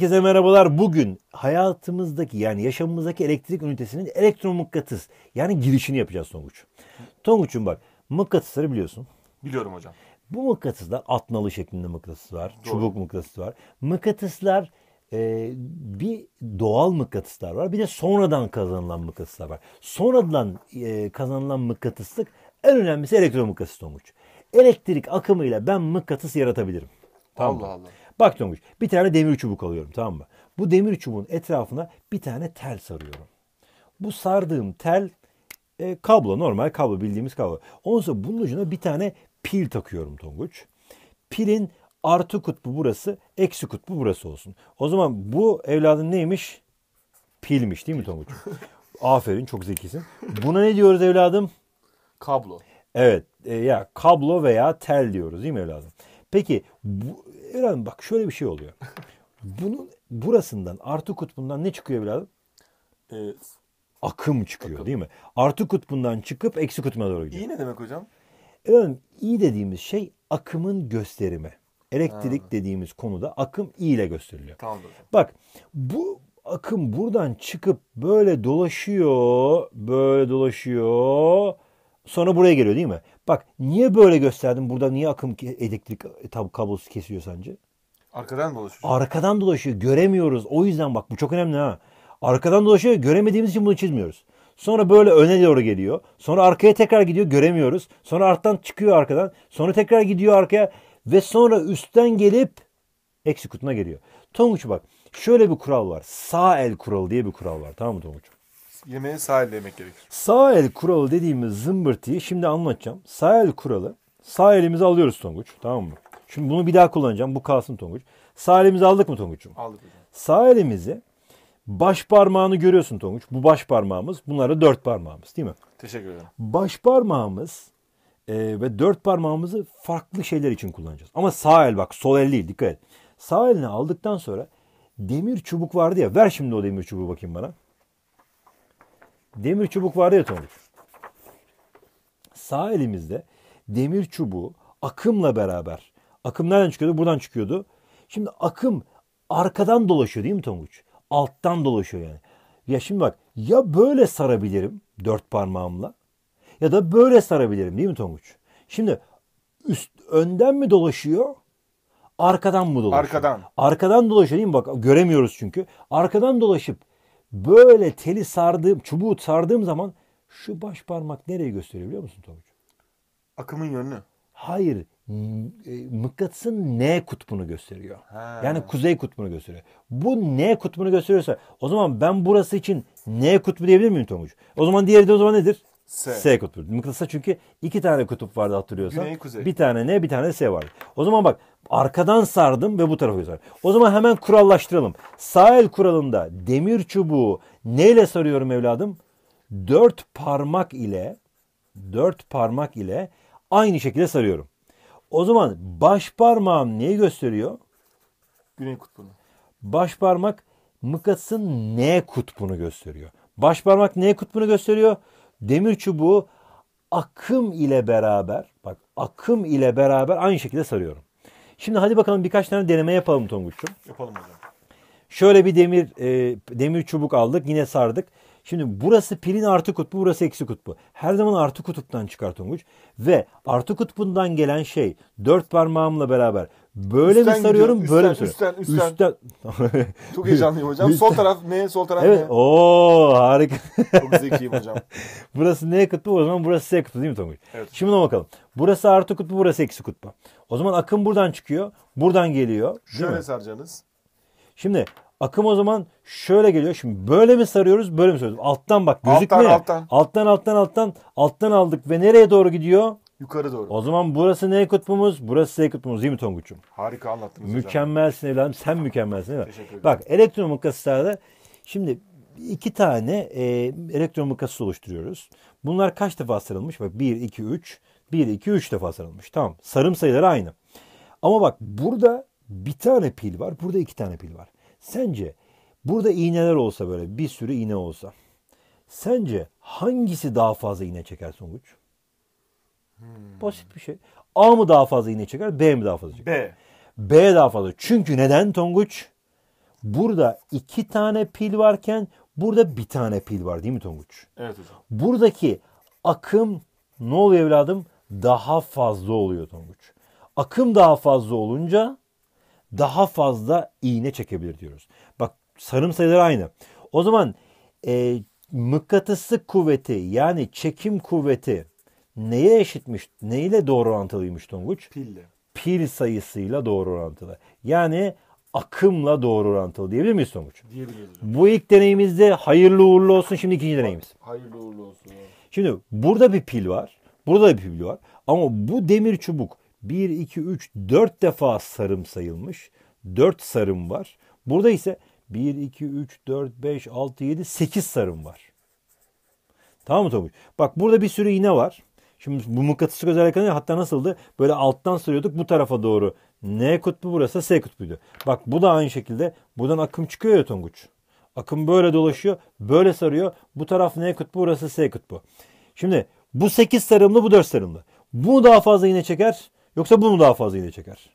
Herkese merhabalar. Bugün hayatımızdaki yani yaşamımızdaki elektrik ünitesinin elektromıknatıs yani girişini yapacağız Tonguç. Tonguç'um bak mıknatısları biliyorsun. Biliyorum hocam. Bu mıknatıslar atmalı şeklinde mıknatıs var. Doğru. Çubuk mıknatısı var. Mıknatıslar e, bir doğal mıknatıslar var. Bir de sonradan kazanılan mıknatıslar var. Sonradan e, kazanılan mıknatıslık en önemlisi elektromıknatıs Tonguç. Elektrik akımıyla ben mıknatıs yaratabilirim. Tamam Allah Allah. Bak Tonguç, bir tane demir çubuk alıyorum tamam mı? Bu demir çubuğun etrafına bir tane tel sarıyorum. Bu sardığım tel e, kablo normal kablo bildiğimiz kablo. Ondan sonra bunun ucuna bir tane pil takıyorum Tonguç. Pilin artı kutbu burası, eksi kutbu burası olsun. O zaman bu evladın neymiş? Pilmiş değil mi Tonguç? Aferin çok zekisin. Buna ne diyoruz evladım? Kablo. Evet e, ya kablo veya tel diyoruz değil mi evladım? Peki bu, Eren bak şöyle bir şey oluyor. Bunun burasından artı kutbundan ne çıkıyor evladım? Evet. Akım çıkıyor Akım. değil mi? Artı kutbundan çıkıp eksi kutbuna doğru gidiyor. İyi ne demek hocam? Efendim iyi dediğimiz şey akımın gösterimi. Elektrik ha. dediğimiz konuda akım i ile gösteriliyor. Tamamdır. Bak bu akım buradan çıkıp böyle dolaşıyor, böyle dolaşıyor. Sonra buraya geliyor değil mi? Bak niye böyle gösterdim? Burada niye akım elektrik e, kablosu kesiyor sence? Arkadan dolaşıyor. Arkadan dolaşıyor. Göremiyoruz. O yüzden bak bu çok önemli ha. Arkadan dolaşıyor. Göremediğimiz için bunu çizmiyoruz. Sonra böyle öne doğru geliyor. Sonra arkaya tekrar gidiyor. Göremiyoruz. Sonra arttan çıkıyor arkadan. Sonra tekrar gidiyor arkaya. Ve sonra üstten gelip eksi kutuna geliyor. Tonguç bak. Şöyle bir kural var. Sağ el kuralı diye bir kural var. Tamam mı Tonguç? yemeğe sağ elle yemek gerekir. Sağ el kuralı dediğimiz zımbırtıyı şimdi anlatacağım. Sağ el kuralı. Sağ elimizi alıyoruz Tonguç. Tamam mı? Şimdi bunu bir daha kullanacağım. Bu kalsın Tonguç. Sağ elimizi aldık mı Tonguç'um? Aldık hocam. Sağ elimizi baş parmağını görüyorsun Tonguç. Bu baş parmağımız. Bunlar da dört parmağımız değil mi? Teşekkür ederim. Baş parmağımız e, ve dört parmağımızı farklı şeyler için kullanacağız. Ama sağ el bak sol el değil dikkat et. Sağ elini aldıktan sonra demir çubuk vardı ya. Ver şimdi o demir çubuğu bakayım bana. Demir çubuk vardı ya Tonguç. Sağ elimizde demir çubuğu akımla beraber. Akım nereden çıkıyordu? Buradan çıkıyordu. Şimdi akım arkadan dolaşıyor değil mi Tonguç? Alttan dolaşıyor yani. Ya şimdi bak ya böyle sarabilirim dört parmağımla ya da böyle sarabilirim değil mi Tonguç? Şimdi üst önden mi dolaşıyor? Arkadan mı dolaşıyor? Arkadan. Arkadan dolaşıyor değil mi? Bak göremiyoruz çünkü. Arkadan dolaşıp Böyle teli sardığım, çubuğu sardığım zaman şu baş parmak nereye gösteriyor biliyor musun Tonguç? Akımın yönünü. Hayır. E, Mıknatısın N kutbunu gösteriyor. Ha. Yani kuzey kutbunu gösteriyor. Bu N kutbunu gösteriyorsa o zaman ben burası için N kutbu diyebilir miyim Tonguç? O zaman diğeri de o zaman nedir? S. S kutbu. Mıknatısa çünkü iki tane kutup vardı hatırlıyorsan. Güney, kuzey. Bir tane N bir tane S vardı. O zaman bak Arkadan sardım ve bu tarafa göz O zaman hemen kurallaştıralım. Sağ el kuralında demir çubuğu neyle sarıyorum evladım? Dört parmak ile dört parmak ile aynı şekilde sarıyorum. O zaman baş parmağım neyi gösteriyor? Güney kutbunu. Baş parmak mıkasın N kutbunu gösteriyor. Baş parmak N kutbunu gösteriyor. Demir çubuğu akım ile beraber bak akım ile beraber aynı şekilde sarıyorum. Şimdi hadi bakalım birkaç tane deneme yapalım Tonguç'cum. Yapalım hocam. Şöyle bir demir e, demir çubuk aldık yine sardık. Şimdi burası pirin artı kutbu burası eksi kutbu. Her zaman artı kutuptan çıkar Tonguç. Ve artı kutbundan gelen şey dört parmağımla beraber Böyle üstten mi sarıyorum gidiyor. böyle üstten, mi sarıyorum? Üstten üstten. üstten. Çok heyecanlıyım hocam. Üstten. Sol taraf ne? Sol taraf evet. ne? Oo harika. Çok zekiyim hocam. burası ne kutbu? O zaman burası S kutbu değil mi Tonguç? Evet. Şimdi bakalım. Burası artı kutbu burası eksi kutbu. O zaman akım buradan çıkıyor. Buradan geliyor. Şöyle mi? Şimdi akım o zaman şöyle geliyor. Şimdi böyle mi sarıyoruz böyle mi sarıyoruz? Alttan bak gözükmüyor. Alttan alttan. Alttan alttan alttan. Alttan aldık ve nereye doğru gidiyor? yukarı doğru. O zaman burası ne kutbumuz? Burası ne kutbumuz değil mi Tonguç'um? Harika anlattınız Mükemmelsin hocam. evladım. Sen mükemmelsin değil Teşekkür ederim. Bak elektromukaslarda şimdi iki tane e, elektromukası oluşturuyoruz. Bunlar kaç defa sarılmış? Bak 1, 2, 3. 1, 2, 3 defa sarılmış. Tamam. Sarım sayıları aynı. Ama bak burada bir tane pil var. Burada iki tane pil var. Sence burada iğneler olsa böyle bir sürü iğne olsa. Sence hangisi daha fazla iğne çeker Songuç? Hmm. Basit bir şey. A mı daha fazla iğne çeker, B mi daha fazla çeker? B. B daha fazla. Çünkü neden Tonguç? Burada iki tane pil varken burada bir tane pil var değil mi Tonguç? Evet hocam. Buradaki akım ne oluyor evladım? Daha fazla oluyor Tonguç. Akım daha fazla olunca daha fazla iğne çekebilir diyoruz. Bak sarım sayıları aynı. O zaman e, mıknatıslı kuvveti yani çekim kuvveti neye eşitmiş? Neyle doğru orantılıymış Tonguç? Pille. Pil sayısıyla doğru orantılı. Yani akımla doğru orantılı diyebilir miyiz Tonguç? Diyebiliriz. Bu ilk deneyimizde hayırlı uğurlu olsun. Şimdi ikinci deneyimiz. Hayırlı uğurlu olsun. Şimdi burada bir pil var. Burada da bir pil var. Ama bu demir çubuk 1, 2, 3, 4 defa sarım sayılmış. 4 sarım var. Burada ise 1, 2, 3, 4, 5, 6, 7, 8 sarım var. Tamam mı Tonguç? Bak burada bir sürü iğne var. Şimdi bu mıknatıslık özel yakalanıyor. Hatta nasıldı? Böyle alttan sürüyorduk bu tarafa doğru. N kutbu burası S kutbuydu. Bak bu da aynı şekilde. Buradan akım çıkıyor ya Tonguç. Akım böyle dolaşıyor. Böyle sarıyor. Bu taraf N kutbu burası S kutbu. Şimdi bu 8 sarımlı bu 4 sarımlı. Bu daha fazla yine çeker. Yoksa bu mu daha fazla yine çeker?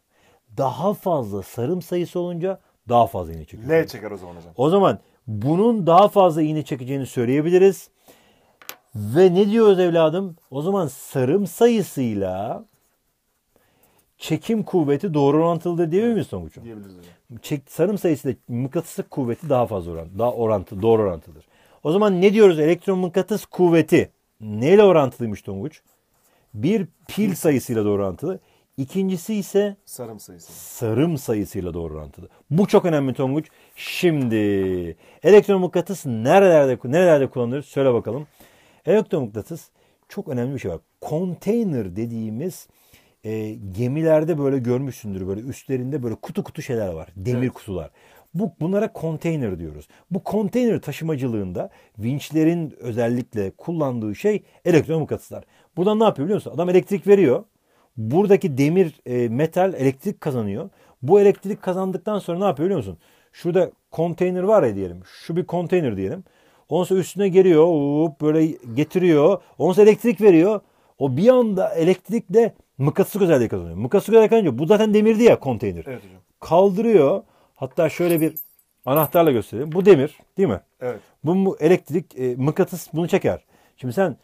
Daha fazla sarım sayısı olunca daha fazla iğne çeker. L çeker o zaman hocam. O zaman bunun daha fazla iğne çekeceğini söyleyebiliriz. Ve ne diyoruz evladım? O zaman sarım sayısıyla çekim kuvveti doğru orantılıdır diyebilir miyiz Songuç'um? Diyebiliriz. Yani. Çek, sarım sayısıyla mıknatıslık kuvveti daha fazla oran, daha orantı, doğru orantılıdır. O zaman ne diyoruz? Elektron Elektromıknatıs kuvveti neyle orantılıymış Tonguç? Bir pil sayısıyla doğru orantılı. İkincisi ise sarım sayısı. Sarım sayısıyla doğru orantılı. Bu çok önemli Tonguç. Şimdi elektron elektromıknatıs nerelerde nerelerde kullanılır? Söyle bakalım. Elektromıknatıs çok önemli bir şey var. Container dediğimiz e, gemilerde böyle görmüşsündür böyle üstlerinde böyle kutu kutu şeyler var. Demir evet. kutular. Bu bunlara container diyoruz. Bu container taşımacılığında vinçlerin özellikle kullandığı şey elektromıknatıslar. Buradan ne yapıyor biliyor musun? Adam elektrik veriyor. Buradaki demir e, metal elektrik kazanıyor. Bu elektrik kazandıktan sonra ne yapıyor biliyor musun? Şurada konteyner var ya diyelim. Şu bir konteyner diyelim. Ondan sonra üstüne geliyor. Uup, böyle getiriyor. Ondan sonra elektrik veriyor. O bir anda elektrikle mıknatıs özelliği kazanıyor. Mıknatıs özelliği kazanıyor. Bu zaten demirdi ya konteyner. Evet hocam. Kaldırıyor. Hatta şöyle bir anahtarla göstereyim. Bu demir değil mi? Evet. Bu, bu elektrik e, mıknatıs bunu çeker. Şimdi sen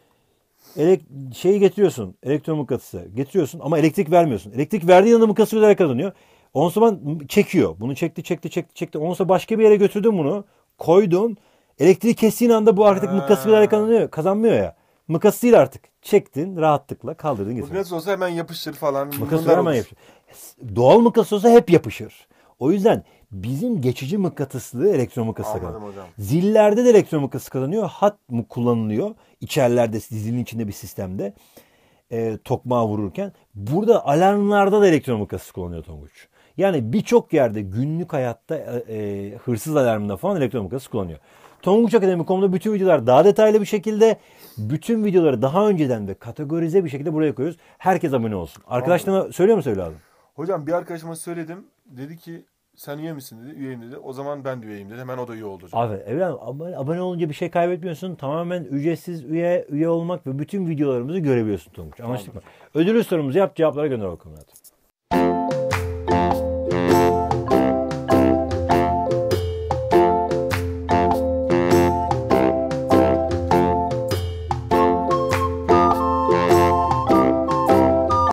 elek, şeyi getiriyorsun. Elektron mıknatısı getiriyorsun ama elektrik vermiyorsun. Elektrik verdiğin anda mıknatıs özelliği kazanıyor. Ondan sonra çekiyor. Bunu çekti çekti çekti çekti. Ondan sonra başka bir yere götürdün bunu. Koydun. Elektriği kestiğin anda bu artık mıknatısıyla kazanıyor, kazanmıyor ya. Mıknatısıyla artık çektin rahatlıkla kaldırdın gitsin. Mıknatıs olsa hemen yapışır falan. Mıknatıs hemen olur. yapışır. Doğal mıknatıs olsa hep yapışır. O yüzden bizim geçici mıknatıslı elektromıknatıs kazanıyor. Zillerde de elektromıknatıs kazanıyor. Hat mı kullanılıyor? İçerilerde zilin içinde bir sistemde e, tokmağa vururken. Burada alarmlarda da elektromıknatıs kullanıyor Tonguç. Yani birçok yerde günlük hayatta e, e hırsız alarmında falan elektromıknatıs kullanıyor. Tonguçakademi.com'da bütün videolar daha detaylı bir şekilde bütün videoları daha önceden ve kategorize bir şekilde buraya koyuyoruz. Herkes abone olsun. Arkadaşlarına söylüyor mu söyle abi? Hocam bir arkadaşıma söyledim. Dedi ki sen üye misin dedi. Üyeyim dedi. O zaman ben de üyeyim dedi. Hemen o da üye oldu. Hocam. Abi evladım abone, abone olunca bir şey kaybetmiyorsun. Tamamen ücretsiz üye üye olmak ve bütün videolarımızı görebiliyorsun Tonguç. Anlaştık mı? Ödülü sorumuzu yap cevaplara gönder bakalım.